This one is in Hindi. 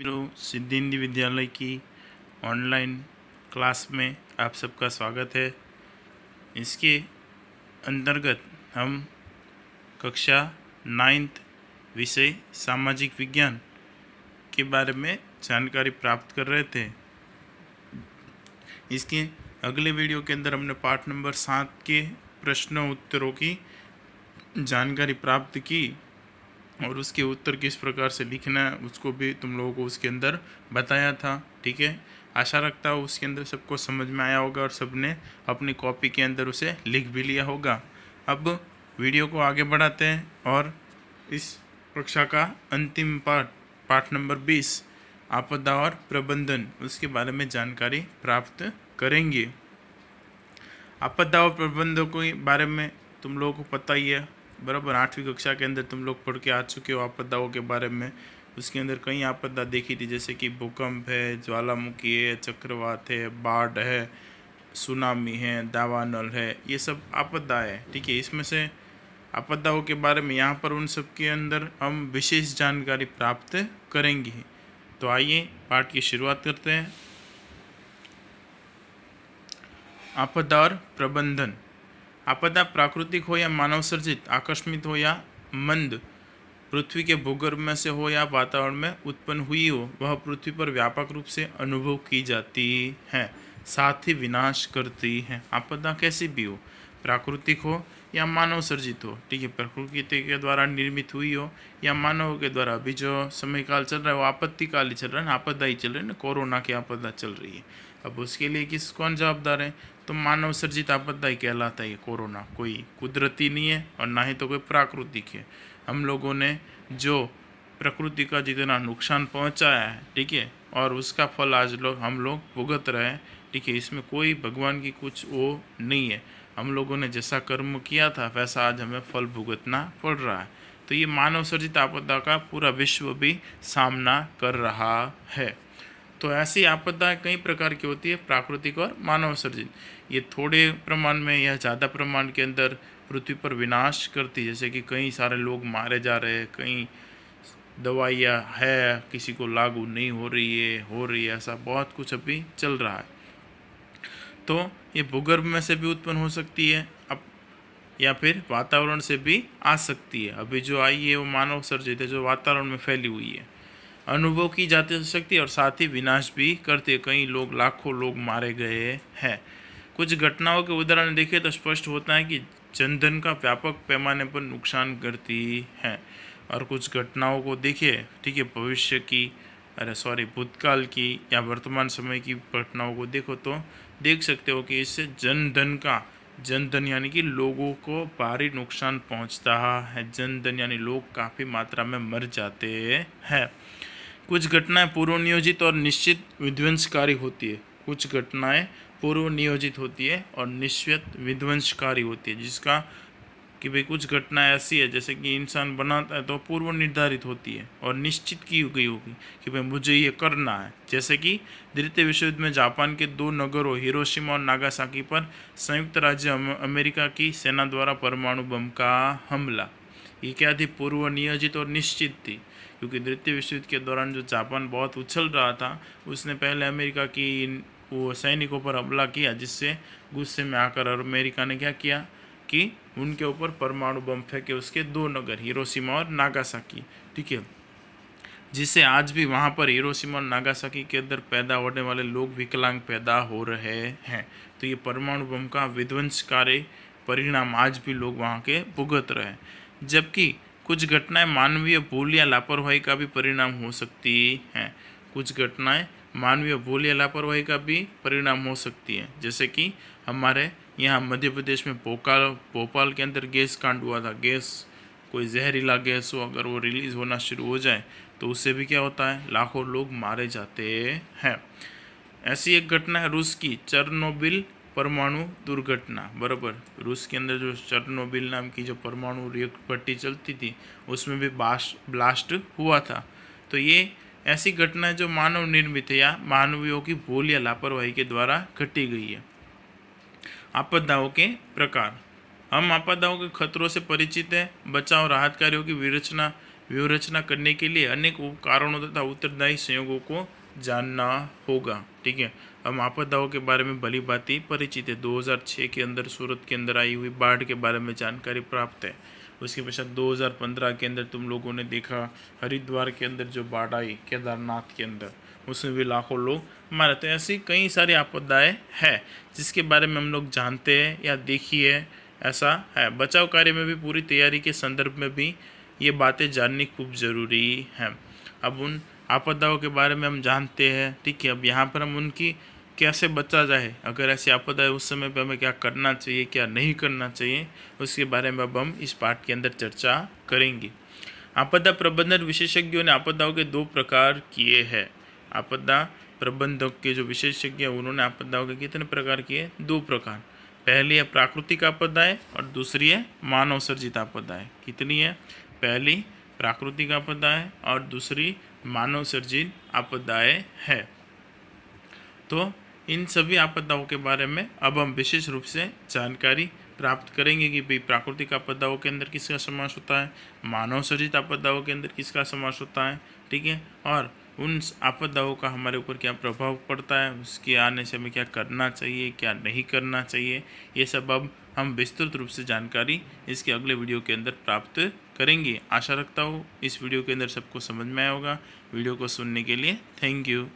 सिद्धि हिंदी विद्यालय की ऑनलाइन क्लास में आप सबका स्वागत है इसके अंतर्गत हम कक्षा नाइन्थ विषय सामाजिक विज्ञान के बारे में जानकारी प्राप्त कर रहे थे इसके अगले वीडियो के अंदर हमने पाठ नंबर सात के प्रश्न उत्तरों की जानकारी प्राप्त की और उसके उत्तर किस प्रकार से लिखना है उसको भी तुम लोगों को उसके अंदर बताया था ठीक है आशा रखता हूँ उसके अंदर सबको समझ में आया होगा और सबने अपनी कॉपी के अंदर उसे लिख भी लिया होगा अब वीडियो को आगे बढ़ाते हैं और इस कक्षा का अंतिम पाठ पाठ नंबर बीस आपदा और प्रबंधन उसके बारे में जानकारी प्राप्त करेंगे आपदा और प्रबंधन के बारे में तुम लोगों को पता ही है बराबर आठवीं कक्षा के अंदर तुम लोग पढ़ के आ चुके हो आपदाओं के बारे में उसके अंदर कई आपदा देखी थी जैसे कि भूकंप है ज्वालामुखी है चक्रवात है बाढ़ है सुनामी है दावानल है ये सब आपदा है ठीक है इसमें से आपदाओं के बारे में यहाँ पर उन सब के अंदर हम विशेष जानकारी प्राप्त करेंगे तो आइए पाठ की शुरुआत करते हैं आपदा और प्रबंधन आपदा प्राकृतिक हो या मानव सर्जित आकस्मित हो या मंद पृथ्वी के भूगर्भ में से हो या वातावरण में उत्पन्न हुई हो वह पृथ्वी पर व्यापक रूप से अनुभव की जाती है साथ ही विनाश करती है आपदा कैसी भी हो प्राकृतिक हो या मानव सर्जित हो ठीक है प्रकृति के द्वारा निर्मित हुई हो या मानव के द्वारा अभी जो समय काल चल रहा है वो आपत्तिकाल ही चल रहा है ना आपदा ही चल रही है ना कोरोना की आपदा चल रही है अब उसके लिए किस कौन जवाबदार है तो मानव सर्जित आपदा ही कहलाता है ये कोरोना कोई कुदरती नहीं है और ना ही तो कोई प्राकृतिक है हम लोगों ने जो प्रकृति का जितना नुकसान पहुंचाया है ठीक है और उसका फल आज लोग हम लोग भुगत रहे हैं ठीक है इसमें कोई भगवान की कुछ वो नहीं है हम लोगों ने जैसा कर्म किया था वैसा आज हमें फल भुगतना पड़ रहा है तो ये मानव सर्जित आपदा का पूरा विश्व भी सामना कर रहा है तो ऐसी आपदाएँ कई प्रकार की होती है प्राकृतिक और मानव सर्जित ये थोड़े प्रमाण में या ज़्यादा प्रमाण के अंदर पृथ्वी पर विनाश करती जैसे कि कई सारे लोग मारे जा रहे हैं कई दवाइयाँ है किसी को लागू नहीं हो रही है हो रही है ऐसा बहुत कुछ अभी चल रहा है तो ये भूगर्भ में से भी उत्पन्न हो सकती है अब या फिर वातावरण से भी आ सकती है अभी जो आई है वो मानव सर्जित है जो वातावरण में फैली हुई है अनुभव की जाती सकती और साथ ही विनाश भी करते कई लोग लाखों लोग मारे गए हैं कुछ घटनाओं के उदाहरण देखें तो स्पष्ट होता है कि जनधन का व्यापक पैमाने पर नुकसान करती है और कुछ घटनाओं को देखिए ठीक है भविष्य की अरे सॉरी भूतकाल की या वर्तमान समय की घटनाओं को देखो तो देख सकते हो कि इससे जनधन का जनधन यानी कि लोगों को भारी नुकसान पहुंचता है जनधन यानी लोग काफ़ी मात्रा में मर जाते हैं कुछ घटनाएं पूर्व नियोजित और निश्चित विध्वंसकारी होती है कुछ घटनाएं पूर्व नियोजित होती है और निश्चित विध्वंसकारी होती है जिसका कि भाई कुछ घटनाएं ऐसी है जैसे कि इंसान बनाता है तो पूर्व निर्धारित होती है और निश्चित की गई होगी कि भाई मुझे ये करना है जैसे कि द्वितीय विश्व युद्ध में जापान के दो नगरों हिरोशिमा और नागासाकी पर संयुक्त राज्य अमेरिका की सेना द्वारा परमाणु बम का हमला ये क्या थी पूर्व नियोजित और निश्चित थी क्योंकि द्वितीय विश्व युद्ध के दौरान जो जापान बहुत उछल रहा था उसने पहले अमेरिका की वो सैनिकों पर हमला किया जिससे गुस्से में आकर अमेरिका ने क्या किया कि उनके ऊपर परमाणु बम फेंके उसके दो नगर हिरोशिमा और नागासाकी ठीक है जिससे आज भी वहाँ पर हिरोशिमा और नागासाकी के अंदर पैदा होने वाले लोग विकलांग पैदा हो रहे हैं तो ये परमाणु बम का विध्वंसकारी परिणाम आज भी लोग वहाँ के भुगत रहे हैं जबकि कुछ घटनाएं मानवीय भूल या लापरवाही का भी परिणाम हो सकती हैं कुछ घटनाएं मानवीय भूल या लापरवाही का भी परिणाम हो सकती है जैसे कि हमारे यहाँ मध्य प्रदेश में भोपाल भोपाल के अंदर गैस कांड हुआ था गैस कोई जहरीला गैस हो अगर वो रिलीज़ होना शुरू हो जाए तो उससे भी क्या होता है लाखों लोग मारे जाते हैं ऐसी एक घटना है रूस की चरनोबिल परमाणु दुर्घटना बराबर रूस के अंदर जो चरनोबिल नाम की जो परमाणु रिएक्ट पट्टी चलती थी उसमें भी बाश ब्लास्ट हुआ था तो ये ऐसी घटना जो मानव निर्मित या मानवियों की भूल या लापरवाही के द्वारा घटी गई है आपदाओं के प्रकार हम आपदाओं के खतरों से परिचित हैं बचाव राहत कार्यों की विरचना व्यूहरचना करने के लिए अनेक कारणों तथा उत्तरदायी संयोगों को जानना होगा ठीक है हम आपदाओं के बारे में भली ही परिचित है दो के अंदर सूरत के अंदर आई हुई बाढ़ के बारे में जानकारी प्राप्त है उसके पश्चात 2015 के अंदर तुम लोगों ने देखा हरिद्वार के अंदर जो बाढ़ आई केदारनाथ के अंदर उसमें भी लाखों लोग मारे तो ऐसी कई सारी आपदाएँ हैं जिसके बारे में हम लोग जानते हैं या देखी है ऐसा है बचाव कार्य में भी पूरी तैयारी के संदर्भ में भी ये बातें जाननी खूब ज़रूरी है अब उन आपदाओं के बारे में हम जानते हैं ठीक है अब यहाँ पर हम उनकी कैसे बचा जाए अगर ऐसी आपदा है उस समय पर हमें क्या करना चाहिए क्या नहीं करना चाहिए उसके बारे में अब हम इस पाठ के अंदर चर्चा करेंगे आपदा प्रबंधन विशेषज्ञों ने आपदाओं के दो प्रकार किए हैं आपदा प्रबंधक के जो विशेषज्ञ हैं उन्होंने आपदाओं के कितने प्रकार किए दो प्रकार पहली है प्राकृतिक आपदाएं और दूसरी है मानव सर्जित आपदाएं कितनी है पहली प्राकृतिक आपदाएं और दूसरी मानव सर्जित आपदाएं हैं तो इन सभी आपदाओं के बारे में अब हम विशेष रूप से जानकारी प्राप्त करेंगे कि भाई प्राकृतिक आपदाओं के अंदर किसका समावेश होता है मानव सृजित आपदाओं के अंदर किसका समावेश होता है ठीक है और उन आपदाओं का हमारे ऊपर क्या प्रभाव पड़ता है उसके आने से हमें क्या करना चाहिए क्या नहीं करना चाहिए ये सब अब हम विस्तृत रूप से जानकारी इसके अगले वीडियो के अंदर प्राप्त करेंगे आशा रखता हूँ इस वीडियो के अंदर सबको समझ में आया होगा वीडियो को सुनने के लिए थैंक यू